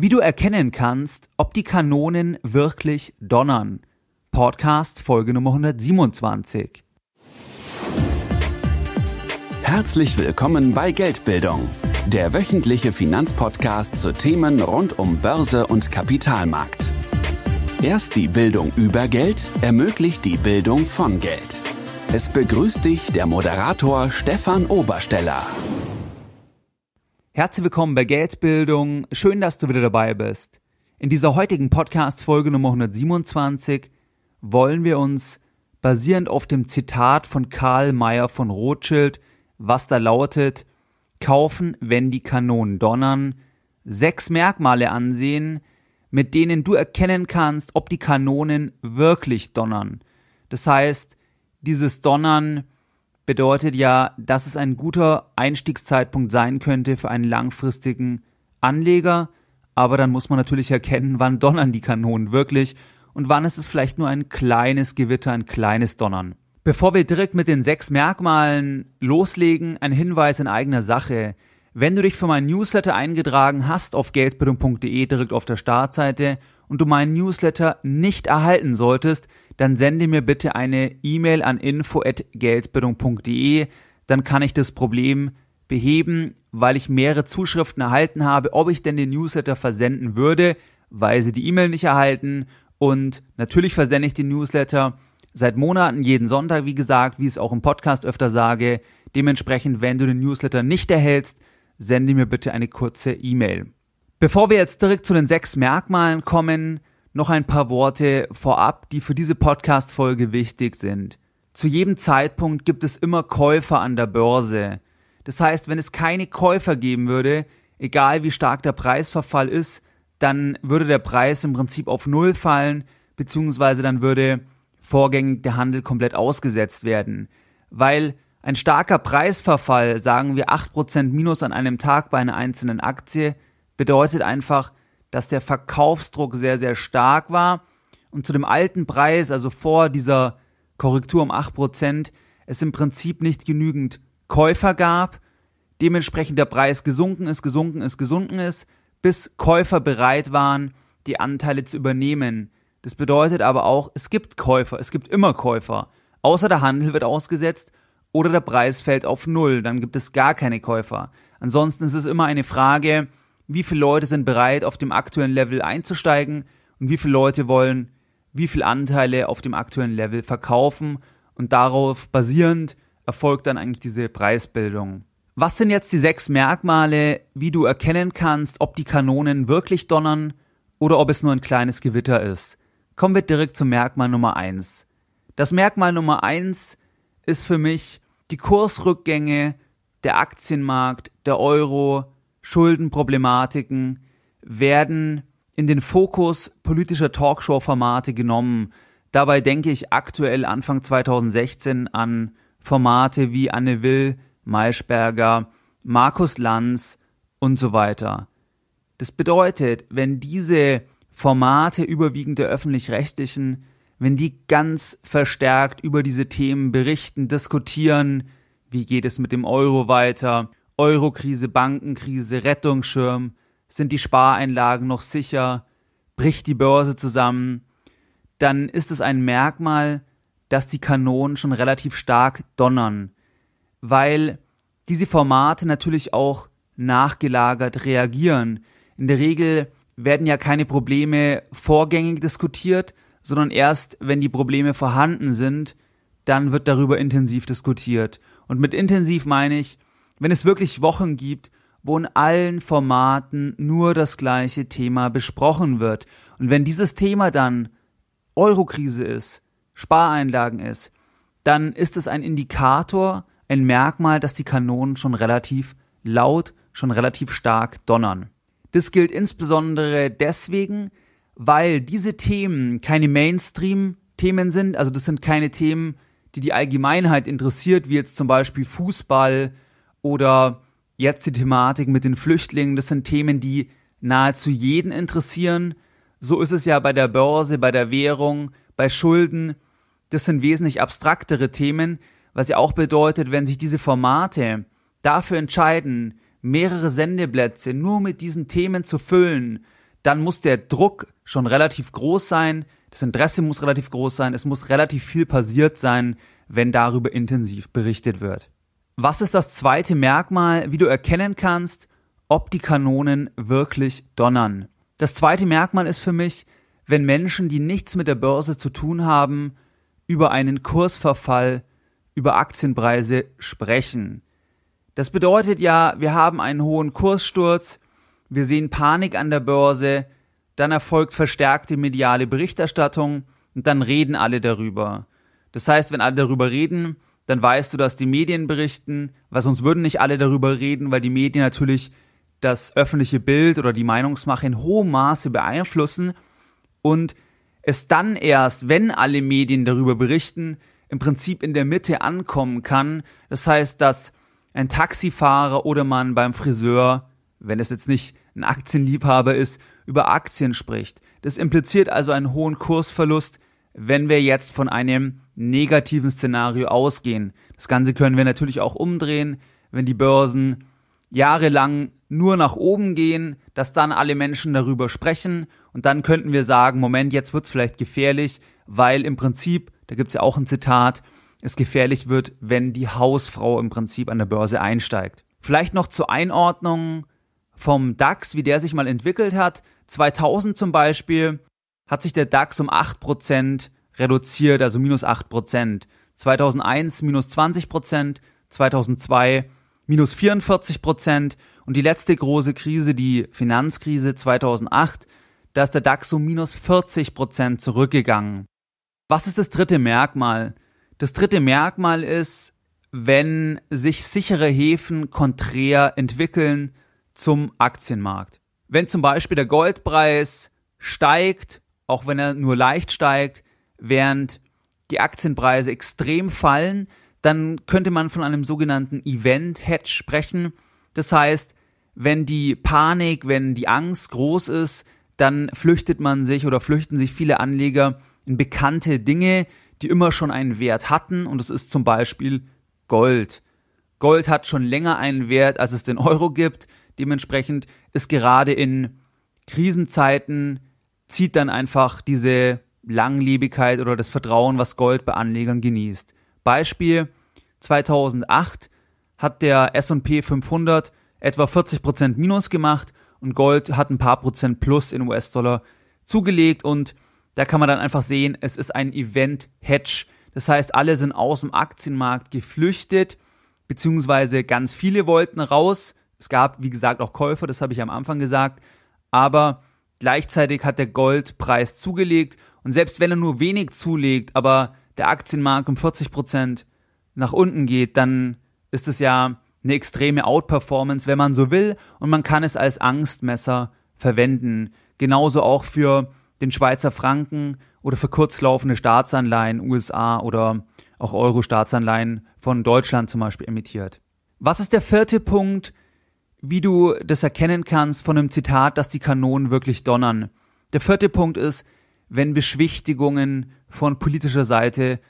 Wie du erkennen kannst, ob die Kanonen wirklich donnern. Podcast Folge Nummer 127. Herzlich willkommen bei Geldbildung, der wöchentliche Finanzpodcast zu Themen rund um Börse und Kapitalmarkt. Erst die Bildung über Geld ermöglicht die Bildung von Geld. Es begrüßt dich der Moderator Stefan Obersteller. Herzlich willkommen bei Geldbildung. Schön, dass du wieder dabei bist. In dieser heutigen Podcast-Folge Nummer 127 wollen wir uns basierend auf dem Zitat von Karl Mayer von Rothschild, was da lautet, kaufen, wenn die Kanonen donnern, sechs Merkmale ansehen, mit denen du erkennen kannst, ob die Kanonen wirklich donnern. Das heißt, dieses Donnern bedeutet ja, dass es ein guter Einstiegszeitpunkt sein könnte für einen langfristigen Anleger. Aber dann muss man natürlich erkennen, wann donnern die Kanonen wirklich und wann ist es vielleicht nur ein kleines Gewitter, ein kleines Donnern. Bevor wir direkt mit den sechs Merkmalen loslegen, ein Hinweis in eigener Sache. Wenn du dich für mein Newsletter eingetragen hast auf geldbildung.de direkt auf der Startseite und du meinen Newsletter nicht erhalten solltest, dann sende mir bitte eine E-Mail an info.geldbildung.de. Dann kann ich das Problem beheben, weil ich mehrere Zuschriften erhalten habe, ob ich denn den Newsletter versenden würde, weil sie die E-Mail nicht erhalten. Und natürlich versende ich den Newsletter seit Monaten, jeden Sonntag, wie gesagt, wie ich es auch im Podcast öfter sage. Dementsprechend, wenn du den Newsletter nicht erhältst, sende mir bitte eine kurze E-Mail. Bevor wir jetzt direkt zu den sechs Merkmalen kommen, noch ein paar Worte vorab, die für diese Podcast-Folge wichtig sind. Zu jedem Zeitpunkt gibt es immer Käufer an der Börse. Das heißt, wenn es keine Käufer geben würde, egal wie stark der Preisverfall ist, dann würde der Preis im Prinzip auf Null fallen, beziehungsweise dann würde vorgängig der Handel komplett ausgesetzt werden. Weil ein starker Preisverfall, sagen wir 8% Minus an einem Tag bei einer einzelnen Aktie, bedeutet einfach, dass der Verkaufsdruck sehr, sehr stark war und zu dem alten Preis, also vor dieser Korrektur um 8%, es im Prinzip nicht genügend Käufer gab, dementsprechend der Preis gesunken ist, gesunken ist, gesunken ist, bis Käufer bereit waren, die Anteile zu übernehmen. Das bedeutet aber auch, es gibt Käufer, es gibt immer Käufer. Außer der Handel wird ausgesetzt oder der Preis fällt auf Null, dann gibt es gar keine Käufer. Ansonsten ist es immer eine Frage, wie viele Leute sind bereit, auf dem aktuellen Level einzusteigen und wie viele Leute wollen wie viele Anteile auf dem aktuellen Level verkaufen und darauf basierend erfolgt dann eigentlich diese Preisbildung. Was sind jetzt die sechs Merkmale, wie du erkennen kannst, ob die Kanonen wirklich donnern oder ob es nur ein kleines Gewitter ist? Kommen wir direkt zum Merkmal Nummer eins. Das Merkmal Nummer eins ist für mich die Kursrückgänge, der Aktienmarkt, der Euro, Schuldenproblematiken werden in den Fokus politischer Talkshow-Formate genommen. Dabei denke ich aktuell Anfang 2016 an Formate wie Anne Will, Maischberger, Markus Lanz und so weiter. Das bedeutet, wenn diese Formate überwiegend der öffentlich-rechtlichen, wenn die ganz verstärkt über diese Themen berichten, diskutieren, wie geht es mit dem Euro weiter, Eurokrise, Bankenkrise, Rettungsschirm, sind die Spareinlagen noch sicher, bricht die Börse zusammen, dann ist es ein Merkmal, dass die Kanonen schon relativ stark donnern, weil diese Formate natürlich auch nachgelagert reagieren. In der Regel werden ja keine Probleme vorgängig diskutiert, sondern erst, wenn die Probleme vorhanden sind, dann wird darüber intensiv diskutiert. Und mit intensiv meine ich, wenn es wirklich Wochen gibt, wo in allen Formaten nur das gleiche Thema besprochen wird. Und wenn dieses Thema dann Eurokrise ist, Spareinlagen ist, dann ist es ein Indikator, ein Merkmal, dass die Kanonen schon relativ laut, schon relativ stark donnern. Das gilt insbesondere deswegen, weil diese Themen keine Mainstream-Themen sind, also das sind keine Themen, die die Allgemeinheit interessiert, wie jetzt zum Beispiel Fußball, oder jetzt die Thematik mit den Flüchtlingen, das sind Themen, die nahezu jeden interessieren. So ist es ja bei der Börse, bei der Währung, bei Schulden. Das sind wesentlich abstraktere Themen, was ja auch bedeutet, wenn sich diese Formate dafür entscheiden, mehrere Sendeplätze nur mit diesen Themen zu füllen, dann muss der Druck schon relativ groß sein, das Interesse muss relativ groß sein, es muss relativ viel passiert sein, wenn darüber intensiv berichtet wird. Was ist das zweite Merkmal, wie du erkennen kannst, ob die Kanonen wirklich donnern? Das zweite Merkmal ist für mich, wenn Menschen, die nichts mit der Börse zu tun haben, über einen Kursverfall, über Aktienpreise sprechen. Das bedeutet ja, wir haben einen hohen Kurssturz, wir sehen Panik an der Börse, dann erfolgt verstärkte mediale Berichterstattung und dann reden alle darüber. Das heißt, wenn alle darüber reden, dann weißt du, dass die Medien berichten, weil sonst würden nicht alle darüber reden, weil die Medien natürlich das öffentliche Bild oder die Meinungsmache in hohem Maße beeinflussen und es dann erst, wenn alle Medien darüber berichten, im Prinzip in der Mitte ankommen kann. Das heißt, dass ein Taxifahrer oder man beim Friseur, wenn es jetzt nicht ein Aktienliebhaber ist, über Aktien spricht. Das impliziert also einen hohen Kursverlust, wenn wir jetzt von einem negativen Szenario ausgehen. Das Ganze können wir natürlich auch umdrehen, wenn die Börsen jahrelang nur nach oben gehen, dass dann alle Menschen darüber sprechen und dann könnten wir sagen, Moment, jetzt wird's vielleicht gefährlich, weil im Prinzip, da gibt's ja auch ein Zitat, es gefährlich wird, wenn die Hausfrau im Prinzip an der Börse einsteigt. Vielleicht noch zur Einordnung vom DAX, wie der sich mal entwickelt hat. 2000 zum Beispiel hat sich der DAX um 8% reduziert, also minus 8 Prozent. 2001 minus 20 Prozent, 2002 minus 44 Prozent und die letzte große Krise, die Finanzkrise 2008, da ist der DAX um minus 40 Prozent zurückgegangen. Was ist das dritte Merkmal? Das dritte Merkmal ist, wenn sich sichere Häfen konträr entwickeln zum Aktienmarkt. Wenn zum Beispiel der Goldpreis steigt, auch wenn er nur leicht steigt, während die Aktienpreise extrem fallen, dann könnte man von einem sogenannten Event-Hedge sprechen. Das heißt, wenn die Panik, wenn die Angst groß ist, dann flüchtet man sich oder flüchten sich viele Anleger in bekannte Dinge, die immer schon einen Wert hatten. Und es ist zum Beispiel Gold. Gold hat schon länger einen Wert, als es den Euro gibt. Dementsprechend ist gerade in Krisenzeiten zieht dann einfach diese Langlebigkeit oder das Vertrauen, was Gold bei Anlegern genießt. Beispiel 2008 hat der S&P 500 etwa 40% Minus gemacht und Gold hat ein paar Prozent Plus in US-Dollar zugelegt und da kann man dann einfach sehen, es ist ein Event-Hedge. Das heißt, alle sind aus dem Aktienmarkt geflüchtet, beziehungsweise ganz viele wollten raus. Es gab, wie gesagt, auch Käufer, das habe ich am Anfang gesagt, aber gleichzeitig hat der Goldpreis zugelegt und selbst wenn er nur wenig zulegt, aber der Aktienmarkt um 40 nach unten geht, dann ist es ja eine extreme Outperformance, wenn man so will, und man kann es als Angstmesser verwenden. Genauso auch für den Schweizer Franken oder für kurzlaufende Staatsanleihen USA oder auch Euro-Staatsanleihen von Deutschland zum Beispiel emittiert. Was ist der vierte Punkt, wie du das erkennen kannst von einem Zitat, dass die Kanonen wirklich donnern? Der vierte Punkt ist, wenn Beschwichtigungen von politischer Seite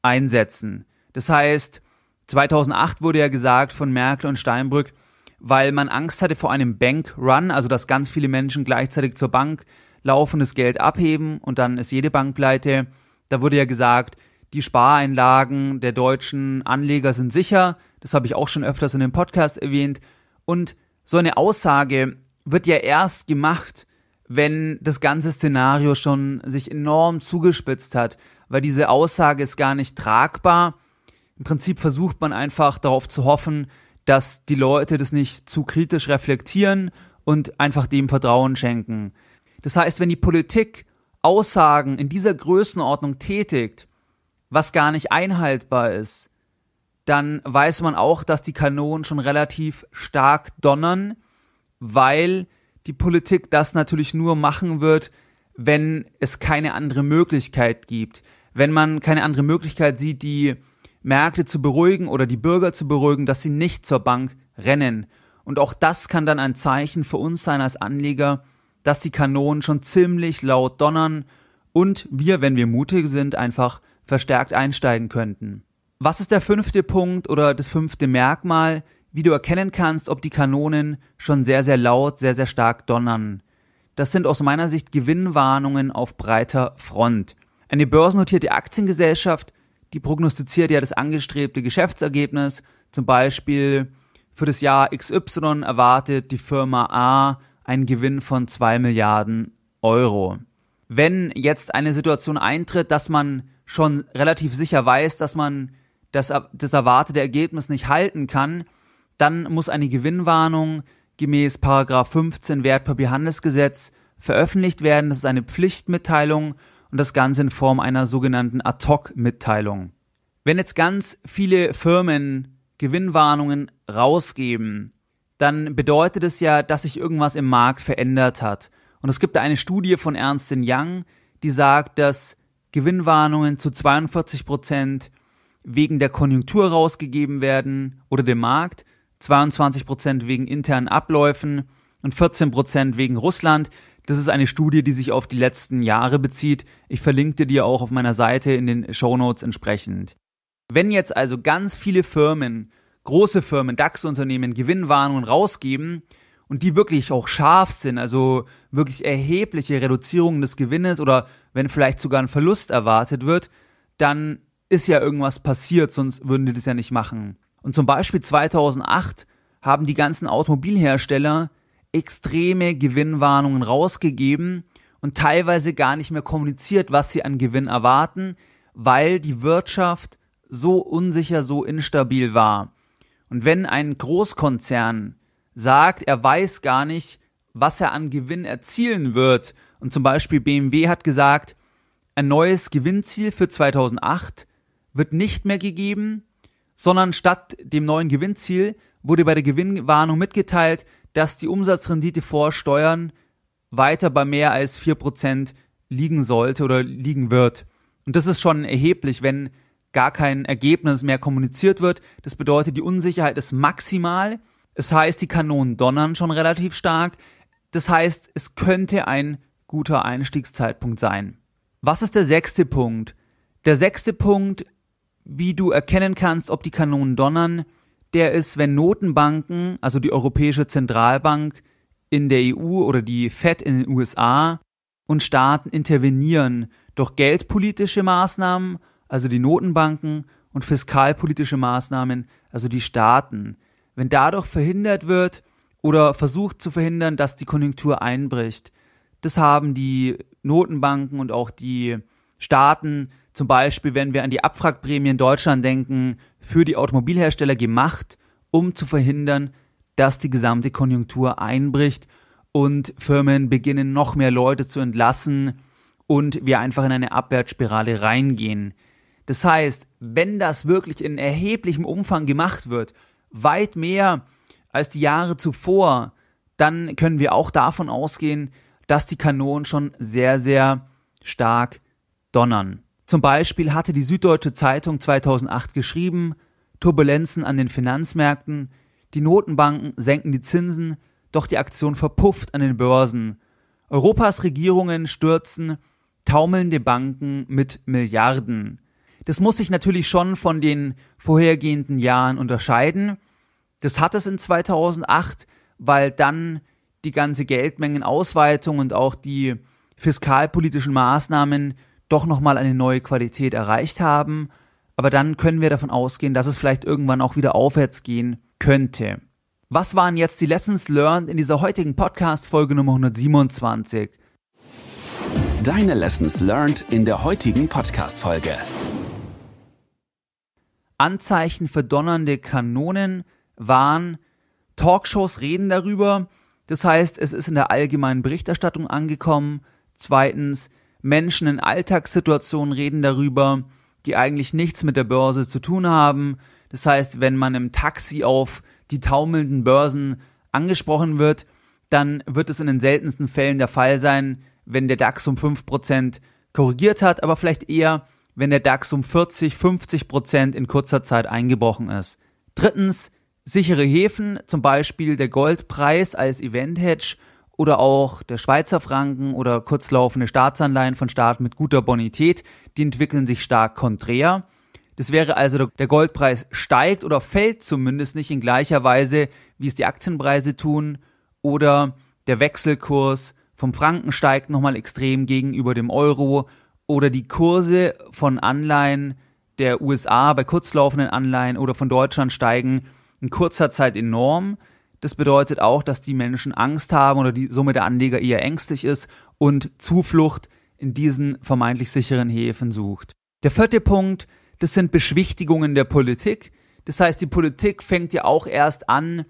einsetzen. Das heißt, 2008 wurde ja gesagt von Merkel und Steinbrück, weil man Angst hatte vor einem Bankrun, also dass ganz viele Menschen gleichzeitig zur Bank laufendes Geld abheben und dann ist jede Bank pleite. Da wurde ja gesagt, die Spareinlagen der deutschen Anleger sind sicher. Das habe ich auch schon öfters in dem Podcast erwähnt. Und so eine Aussage wird ja erst gemacht, wenn das ganze Szenario schon sich enorm zugespitzt hat, weil diese Aussage ist gar nicht tragbar. Im Prinzip versucht man einfach darauf zu hoffen, dass die Leute das nicht zu kritisch reflektieren und einfach dem Vertrauen schenken. Das heißt, wenn die Politik Aussagen in dieser Größenordnung tätigt, was gar nicht einhaltbar ist, dann weiß man auch, dass die Kanonen schon relativ stark donnern, weil die Politik das natürlich nur machen wird, wenn es keine andere Möglichkeit gibt. Wenn man keine andere Möglichkeit sieht, die Märkte zu beruhigen oder die Bürger zu beruhigen, dass sie nicht zur Bank rennen. Und auch das kann dann ein Zeichen für uns sein als Anleger, dass die Kanonen schon ziemlich laut donnern und wir, wenn wir mutig sind, einfach verstärkt einsteigen könnten. Was ist der fünfte Punkt oder das fünfte Merkmal? wie du erkennen kannst, ob die Kanonen schon sehr, sehr laut, sehr, sehr stark donnern. Das sind aus meiner Sicht Gewinnwarnungen auf breiter Front. Eine börsennotierte Aktiengesellschaft, die prognostiziert ja das angestrebte Geschäftsergebnis, zum Beispiel für das Jahr XY erwartet die Firma A einen Gewinn von 2 Milliarden Euro. Wenn jetzt eine Situation eintritt, dass man schon relativ sicher weiß, dass man das, das erwartete Ergebnis nicht halten kann, dann muss eine Gewinnwarnung gemäß 15 Wertpapierhandelsgesetz veröffentlicht werden. Das ist eine Pflichtmitteilung und das Ganze in Form einer sogenannten Ad-Hoc-Mitteilung. Wenn jetzt ganz viele Firmen Gewinnwarnungen rausgeben, dann bedeutet es ja, dass sich irgendwas im Markt verändert hat. Und es gibt da eine Studie von Ernst Young, die sagt, dass Gewinnwarnungen zu 42 Prozent wegen der Konjunktur rausgegeben werden oder dem Markt 22 wegen internen Abläufen und 14 wegen Russland. Das ist eine Studie, die sich auf die letzten Jahre bezieht. Ich verlinke dir die auch auf meiner Seite in den Show Notes entsprechend. Wenn jetzt also ganz viele Firmen, große Firmen, DAX-Unternehmen Gewinnwarnungen rausgeben und die wirklich auch scharf sind, also wirklich erhebliche Reduzierungen des Gewinnes oder wenn vielleicht sogar ein Verlust erwartet wird, dann ist ja irgendwas passiert, sonst würden die das ja nicht machen. Und zum Beispiel 2008 haben die ganzen Automobilhersteller extreme Gewinnwarnungen rausgegeben und teilweise gar nicht mehr kommuniziert, was sie an Gewinn erwarten, weil die Wirtschaft so unsicher, so instabil war. Und wenn ein Großkonzern sagt, er weiß gar nicht, was er an Gewinn erzielen wird, und zum Beispiel BMW hat gesagt, ein neues Gewinnziel für 2008 wird nicht mehr gegeben, sondern statt dem neuen Gewinnziel wurde bei der Gewinnwarnung mitgeteilt, dass die Umsatzrendite vor Steuern weiter bei mehr als 4% liegen sollte oder liegen wird. Und das ist schon erheblich, wenn gar kein Ergebnis mehr kommuniziert wird. Das bedeutet, die Unsicherheit ist maximal. Es das heißt, die Kanonen donnern schon relativ stark. Das heißt, es könnte ein guter Einstiegszeitpunkt sein. Was ist der sechste Punkt? Der sechste Punkt wie du erkennen kannst, ob die Kanonen donnern, der ist, wenn Notenbanken, also die Europäische Zentralbank in der EU oder die Fed in den USA und Staaten intervenieren durch geldpolitische Maßnahmen, also die Notenbanken, und fiskalpolitische Maßnahmen, also die Staaten. Wenn dadurch verhindert wird oder versucht zu verhindern, dass die Konjunktur einbricht, das haben die Notenbanken und auch die Staaten zum Beispiel, wenn wir an die Abwrackprämie in Deutschland denken, für die Automobilhersteller gemacht, um zu verhindern, dass die gesamte Konjunktur einbricht und Firmen beginnen, noch mehr Leute zu entlassen und wir einfach in eine Abwärtsspirale reingehen. Das heißt, wenn das wirklich in erheblichem Umfang gemacht wird, weit mehr als die Jahre zuvor, dann können wir auch davon ausgehen, dass die Kanonen schon sehr, sehr stark donnern. Zum Beispiel hatte die Süddeutsche Zeitung 2008 geschrieben, Turbulenzen an den Finanzmärkten, die Notenbanken senken die Zinsen, doch die Aktion verpufft an den Börsen. Europas Regierungen stürzen, taumelnde Banken mit Milliarden. Das muss sich natürlich schon von den vorhergehenden Jahren unterscheiden. Das hat es in 2008, weil dann die ganze Geldmengenausweitung und auch die fiskalpolitischen Maßnahmen doch nochmal eine neue Qualität erreicht haben. Aber dann können wir davon ausgehen, dass es vielleicht irgendwann auch wieder aufwärts gehen könnte. Was waren jetzt die Lessons learned in dieser heutigen Podcast-Folge Nummer 127? Deine Lessons learned in der heutigen Podcast-Folge. Anzeichen für donnernde Kanonen waren, Talkshows reden darüber. Das heißt, es ist in der allgemeinen Berichterstattung angekommen. Zweitens, Menschen in Alltagssituationen reden darüber, die eigentlich nichts mit der Börse zu tun haben. Das heißt, wenn man im Taxi auf die taumelnden Börsen angesprochen wird, dann wird es in den seltensten Fällen der Fall sein, wenn der DAX um 5% korrigiert hat, aber vielleicht eher, wenn der DAX um 40, 50% in kurzer Zeit eingebrochen ist. Drittens, sichere Häfen, zum Beispiel der Goldpreis als Event-Hedge oder auch der Schweizer Franken oder kurzlaufende Staatsanleihen von Staaten mit guter Bonität, die entwickeln sich stark konträr. Das wäre also, der Goldpreis steigt oder fällt zumindest nicht in gleicher Weise, wie es die Aktienpreise tun oder der Wechselkurs vom Franken steigt nochmal extrem gegenüber dem Euro oder die Kurse von Anleihen der USA bei kurzlaufenden Anleihen oder von Deutschland steigen in kurzer Zeit enorm. Das bedeutet auch, dass die Menschen Angst haben oder die somit der Anleger eher ängstlich ist und Zuflucht in diesen vermeintlich sicheren Häfen sucht. Der vierte Punkt, das sind Beschwichtigungen der Politik. Das heißt, die Politik fängt ja auch erst an,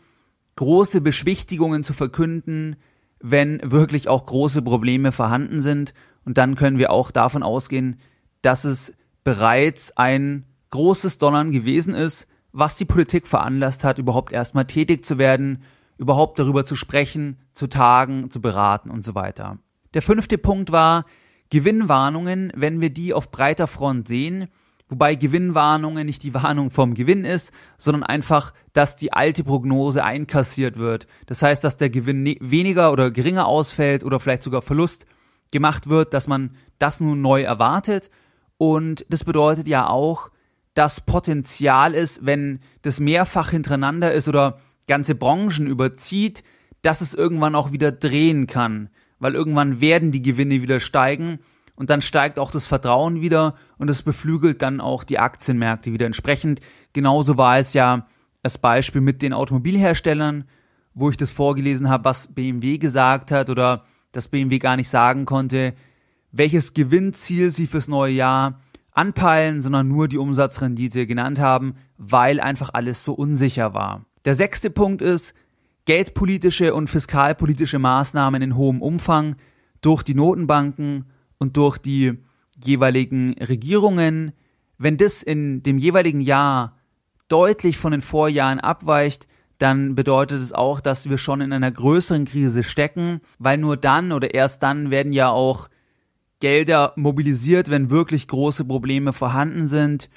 große Beschwichtigungen zu verkünden, wenn wirklich auch große Probleme vorhanden sind. Und dann können wir auch davon ausgehen, dass es bereits ein großes Donnern gewesen ist, was die Politik veranlasst hat, überhaupt erstmal tätig zu werden, überhaupt darüber zu sprechen, zu tagen, zu beraten und so weiter. Der fünfte Punkt war Gewinnwarnungen, wenn wir die auf breiter Front sehen, wobei Gewinnwarnungen nicht die Warnung vom Gewinn ist, sondern einfach, dass die alte Prognose einkassiert wird. Das heißt, dass der Gewinn ne-, weniger oder geringer ausfällt oder vielleicht sogar Verlust gemacht wird, dass man das nun neu erwartet. Und das bedeutet ja auch, das Potenzial ist, wenn das mehrfach hintereinander ist oder ganze Branchen überzieht, dass es irgendwann auch wieder drehen kann. Weil irgendwann werden die Gewinne wieder steigen und dann steigt auch das Vertrauen wieder und es beflügelt dann auch die Aktienmärkte wieder entsprechend. Genauso war es ja als Beispiel mit den Automobilherstellern, wo ich das vorgelesen habe, was BMW gesagt hat oder dass BMW gar nicht sagen konnte, welches Gewinnziel sie fürs neue Jahr anpeilen, sondern nur die Umsatzrendite genannt haben, weil einfach alles so unsicher war. Der sechste Punkt ist, geldpolitische und fiskalpolitische Maßnahmen in hohem Umfang durch die Notenbanken und durch die jeweiligen Regierungen. Wenn das in dem jeweiligen Jahr deutlich von den Vorjahren abweicht, dann bedeutet es auch, dass wir schon in einer größeren Krise stecken, weil nur dann oder erst dann werden ja auch Gelder mobilisiert, wenn wirklich große Probleme vorhanden sind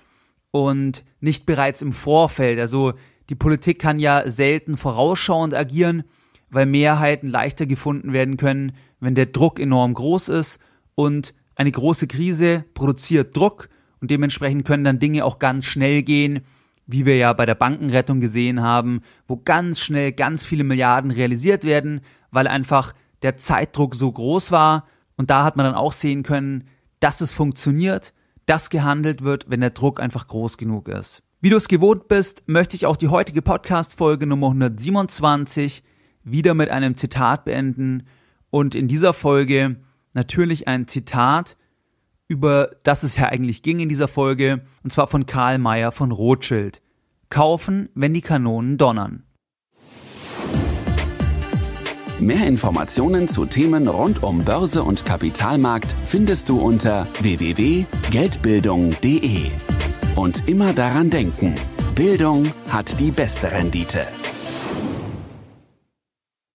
und nicht bereits im Vorfeld. Also die Politik kann ja selten vorausschauend agieren, weil Mehrheiten leichter gefunden werden können, wenn der Druck enorm groß ist und eine große Krise produziert Druck und dementsprechend können dann Dinge auch ganz schnell gehen, wie wir ja bei der Bankenrettung gesehen haben, wo ganz schnell ganz viele Milliarden realisiert werden, weil einfach der Zeitdruck so groß war und da hat man dann auch sehen können, dass es funktioniert, dass gehandelt wird, wenn der Druck einfach groß genug ist. Wie du es gewohnt bist, möchte ich auch die heutige Podcast-Folge Nummer 127 wieder mit einem Zitat beenden und in dieser Folge natürlich ein Zitat, über das es ja eigentlich ging in dieser Folge, und zwar von Karl Mayer von Rothschild. Kaufen, wenn die Kanonen donnern. Mehr Informationen zu Themen rund um Börse und Kapitalmarkt findest du unter www.geldbildung.de. Und immer daran denken, Bildung hat die beste Rendite.